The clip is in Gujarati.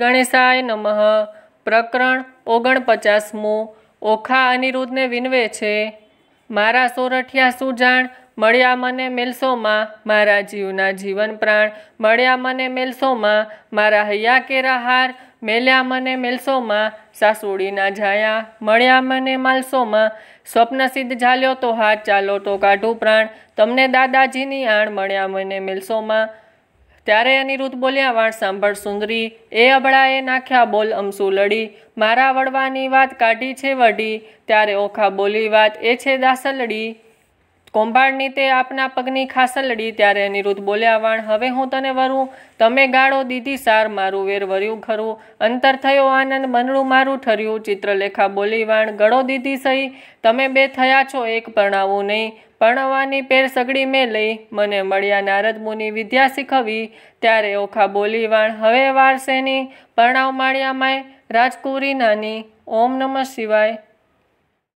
ગણેશાય નમઃ પ્રકરણ ઓગણપચાસમું ઓખા અનિરુદ્ધને વિનવે છે મારા સોરઠિયા સુજાણ મળ્યા મને મેલસોમાં મારા જીવના જીવન પ્રાણ મળ્યા મને મેલસોમાં મારા હૈયા કેરા હાર મેલ્યા મને મેલસોમાં સાસુડીના જાયા મળ્યા મને માલસોમાં સ્વપ્ન સિદ્ધ ઝાલ્યો તો હાથ ચાલો તો કાઢું પ્રાણ તમને દાદાજીની આણ મળ્યા મને મેલસોમાં ત્યારે અનિરુદ્ધ બોલ્યા વાણ સાંભળ સુંદરી એ અબળાએ નાખ્યા બોલ અમસુ લડી મારા વડવાની વાત કાઢી છે વડી ત્યારે ઓખા બોલી વાત એ છે દાસલડી કૌભાંડની તે આપના પગની ખાસલડી ત્યારે અનિરુદ્ધ બોલ્યા વાણ હવે હું તને વરું તમે ગાળો દીધી સાર મારું વેર વર્યું ખરું અંતર થયો આનંદ મનડું મારું ઠર્યું ચિત્રલેખા બોલી વાણ ગળો દીધી સહી તમે બે થયા છો એક પરણાવું નહીં પરણવાની પેર સગડી મેં લઈ મને મળ્યા નારદ મુનિ વિદ્યા શીખવી ત્યારે ઓખા બોલી વાણ હવે વારસેની પરણાવ માળ્યા માય રાજકુરી નાની ઓમ નમઃ શિવાય